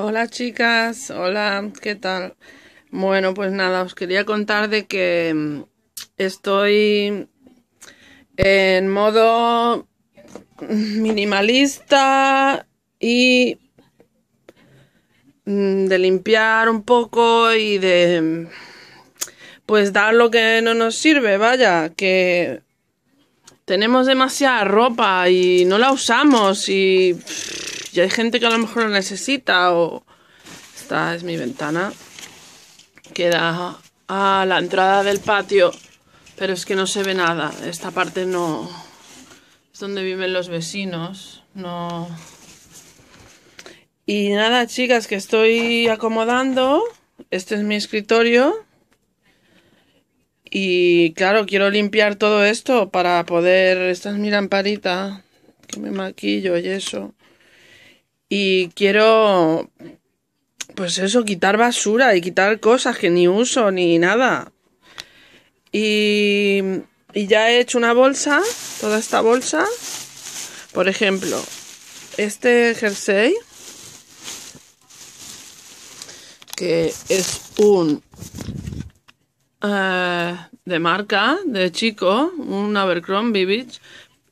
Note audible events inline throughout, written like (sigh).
Hola chicas, hola, ¿qué tal? Bueno, pues nada, os quería contar de que mm, estoy en modo minimalista y mm, de limpiar un poco y de mm, pues dar lo que no nos sirve, vaya, que tenemos demasiada ropa y no la usamos y y hay gente que a lo mejor lo necesita o esta es mi ventana Queda a la entrada del patio pero es que no se ve nada esta parte no es donde viven los vecinos no y nada chicas que estoy acomodando este es mi escritorio y claro quiero limpiar todo esto para poder esta es mi lamparita que me maquillo y eso y quiero, pues eso, quitar basura y quitar cosas que ni uso ni nada. Y, ya he hecho una bolsa, toda esta bolsa. Por ejemplo, este jersey, que es un eh, de marca, de chico, un Abercrombie Beach,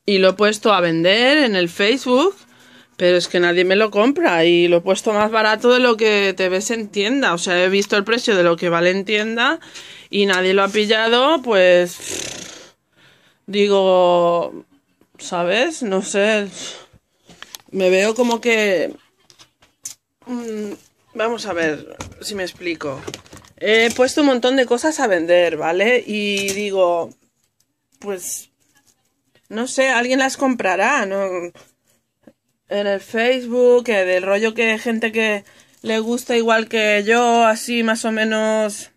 y lo he puesto a vender en el Facebook pero es que nadie me lo compra y lo he puesto más barato de lo que te ves en tienda. O sea, he visto el precio de lo que vale en tienda y nadie lo ha pillado, pues digo, ¿sabes? No sé. Me veo como que... Mm, vamos a ver si me explico. He puesto un montón de cosas a vender, ¿vale? Y digo, pues... No sé, alguien las comprará, ¿no? en el Facebook, del rollo que gente que le gusta igual que yo, así más o menos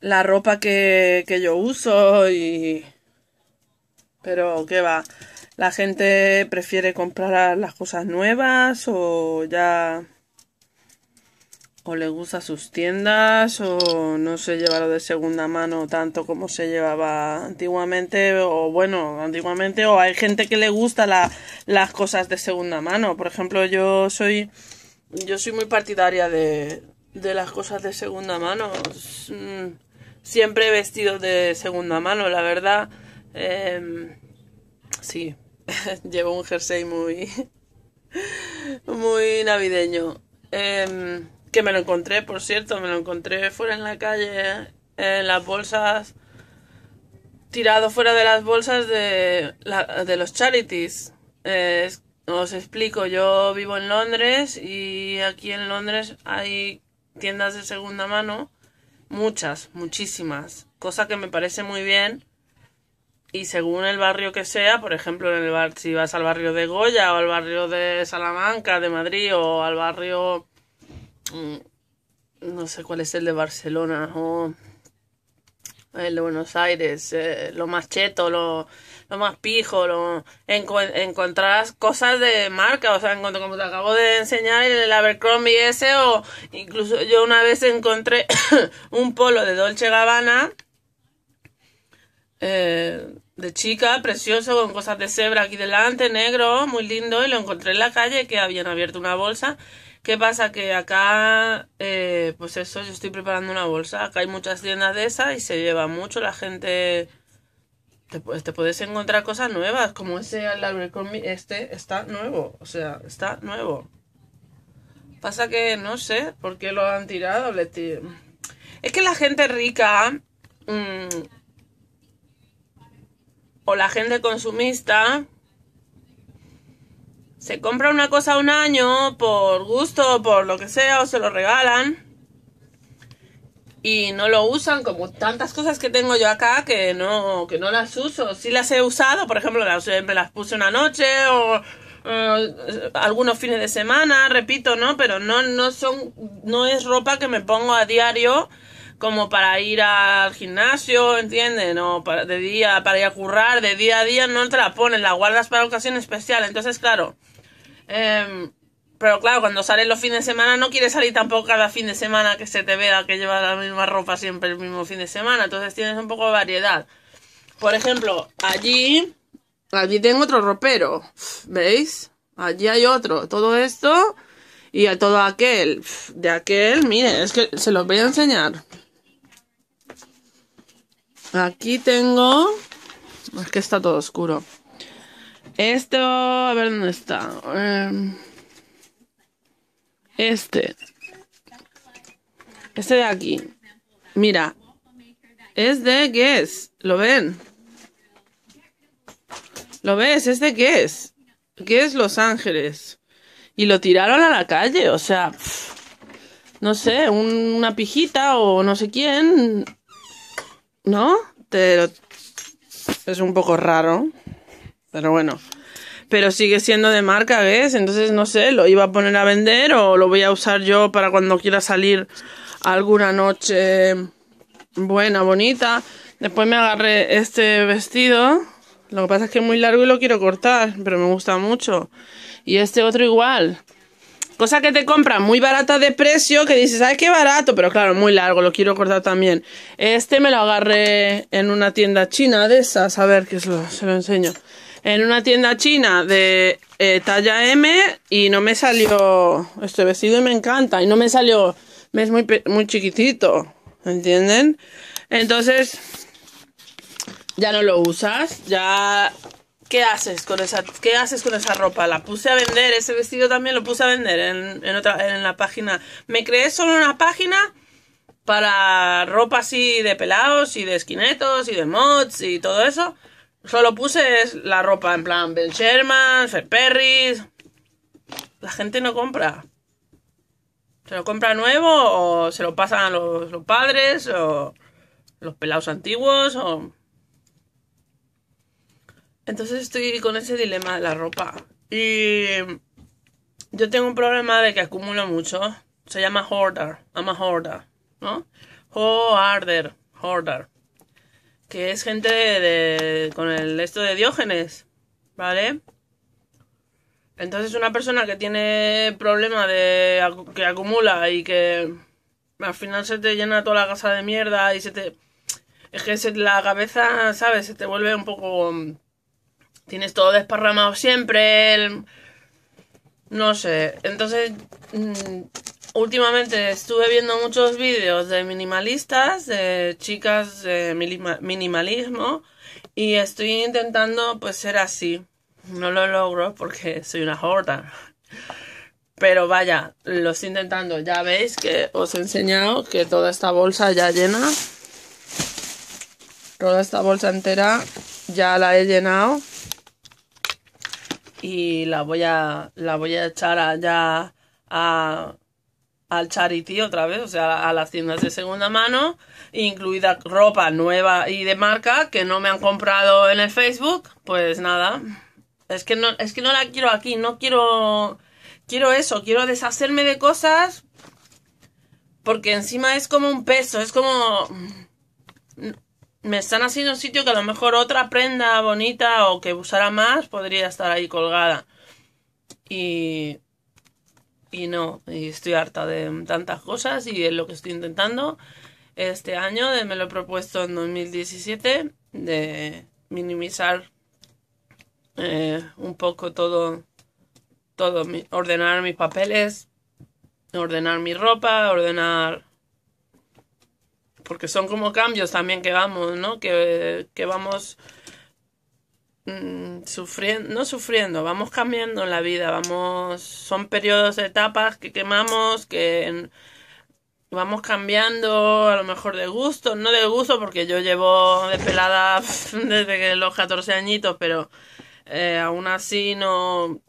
la ropa que, que yo uso y... Pero qué va, la gente prefiere comprar las cosas nuevas o ya o le gusta sus tiendas o no se lleva lo de segunda mano tanto como se llevaba antiguamente o bueno, antiguamente o hay gente que le gusta las cosas de segunda mano. Por ejemplo, yo soy yo soy muy partidaria de, las cosas de segunda mano. Mm, siempre he vestido de segunda mano, la verdad. Em, sí, (laughs) llevo un jersey muy (laughs) muy navideño. Eh, que me lo encontré, por cierto, me lo encontré fuera en la calle, en las bolsas, tirado fuera de las bolsas de, la, de los charities. Eh, os explico, yo vivo en Londres y aquí en Londres hay tiendas de segunda mano, muchas, muchísimas, cosa que me parece muy bien. Y según el barrio que sea, por ejemplo, en el bar, si vas al barrio de Goya o al barrio de Salamanca, de Madrid o al barrio Mm, no sé cuál es el de Barcelona o el de Buenos Aires, eh, lo más cheto, lo, lo más pijo, lo, encontrás cosas de marca, o sea, como te acabo de enseñar el Abercrombie ese o incluso yo una vez encontré (coughs) un polo de Dolce Gabbana eh, de chica, precioso, con cosas de cebra aquí delante, negro, muy lindo, y lo encontré en la calle que habían abierto una bolsa. ¿Qué pasa? Que acá, eh, pues eso, yo estoy preparando una bolsa. Acá hay muchas tiendas de esas y se lleva mucho. La gente. Te, puedes encontrar cosas nuevas, como ese con Este está nuevo, o sea, está nuevo. Pasa que no sé por qué lo han tirado. Es que la gente rica. Mm, o la gente consumista se compra una cosa un año por gusto, por lo que sea, o se lo regalan y no lo usan como tantas cosas que tengo yo acá que no que no las uso. Sí las he usado, por ejemplo, me las puse una noche o algunos fines de semana, repito, ¿no? Pero no, no son, no es ropa que me pongo a diario como para ir al gimnasio, ¿entiendes? No, para, de día, para ir a currar, de día a día no te la pones, la guardas para ocasión especial. Entonces, claro. Em, pero claro, cuando sales los fines de semana no quieres salir tampoco cada fin de semana que se te vea que llevas la misma ropa siempre el mismo fin de semana. Entonces tienes un poco de variedad. Por ejemplo, allí... Allí tengo otro ropero. ¿Veis? Allí hay otro. Todo esto y a todo aquel. De aquel, mire, es que se los voy a enseñar. Aquí tengo... Es que está todo oscuro. Esto... A ver dónde está. Em, este. Este de aquí. Mira. Es de es? ¿Lo ven? ¿Lo ves? Es de ¿Qué es Los Ángeles. Y lo tiraron a la calle. O sea... no sé, una pijita o no sé quién ¿No? pero Es un poco raro. Pero bueno. Pero sigue siendo de marca, ¿ves? Entonces, no sé, lo iba a poner a vender o lo voy a usar yo para cuando quiera salir alguna noche buena, bonita. Después me agarré este vestido. Lo que pasa es que es muy largo y lo quiero cortar, pero me gusta mucho. Y este otro igual. Cosa que te compran muy barata de precio, que dices, ¿sabes qué barato, pero claro, muy largo, lo quiero cortar también. Este me lo agarré en una tienda china de esas, a ver que se lo, enseño. En una tienda china de eh, talla M y no me salió este vestido y me encanta. Y no me salió, es muy, muy chiquitito, ¿entienden? Entonces, ya no lo usas, ya ¿Qué haces con esa, qué haces con esa ropa? La puse a vender, ese vestido también lo puse a vender en, otra, en la página. Me creé solo una página para ropa así de pelados y de esquinetos y de mods y todo eso. Solo puse la ropa en plan Ben Sherman, Fer Perry. La gente no compra. Se lo compra nuevo o se lo pasan los, los padres o los pelados antiguos o entonces estoy con ese dilema de la ropa. Y yo tengo un problema de que acumulo mucho. Se llama hoarder. ama a ¿No? Hoarder. Hoarder. Que es gente de, con el esto de Diógenes. ¿Vale? Entonces una persona que tiene problema de que acumula y que al final se te llena toda la casa de mierda y se te... Es que la cabeza, ¿sabes? Se te vuelve un poco mm, tienes todo desparramado siempre, no sé. Entonces, mm, últimamente estuve viendo muchos vídeos de minimalistas, de chicas de minimalismo, y estoy intentando pues ser así. No lo logro porque soy una horda. Pero vaya, lo estoy intentando. Ya veis que os he enseñado que toda esta bolsa ya llena. Toda esta bolsa entera ya la he llenado y la voy a, la voy a echar allá a, al charity otra vez, o sea, a las tiendas de segunda mano, incluida ropa nueva y de marca que no me han comprado en el Facebook, pues nada. Es que no, es que no la quiero aquí, no quiero. Quiero eso, quiero deshacerme de cosas. Porque encima es como un peso, es como me están haciendo un sitio que a lo mejor otra prenda bonita o que usara más podría estar ahí colgada. Y. Y no, y estoy harta de tantas cosas y es lo que estoy intentando este año, de, me lo he propuesto en 2017, de minimizar eh, un poco todo, todo mi, ordenar mis papeles, ordenar mi ropa, ordenar porque son como cambios también que vamos, ¿no? Que, que vamos mm, sufriendo, no sufriendo, vamos cambiando en la vida, vamos, son periodos, etapas que quemamos, que vamos cambiando, a lo mejor de gusto, no de gusto, porque yo llevo de pelada (laughs) desde los 14 añitos, pero eh, aún así no,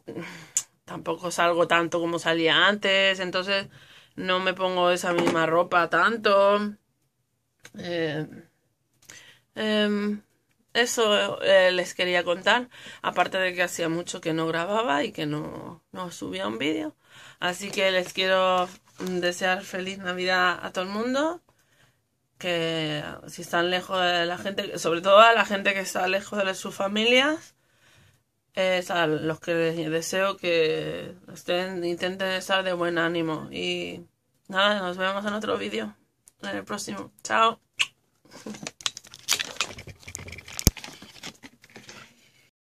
tampoco salgo tanto como salía antes, entonces no me pongo esa misma ropa tanto. Eh, em, eso eh, les quería contar, aparte de que hacía mucho que no grababa y que no, subía un vídeo. Así que les quiero desear feliz Navidad a todo el mundo, que si están lejos de la gente, sobre todo a la gente que está lejos de sus familias, es a los que les deseo que estén, intenten estar de buen ánimo. Y nada, nos vemos en otro vídeo. Hasta el próximo. Chao.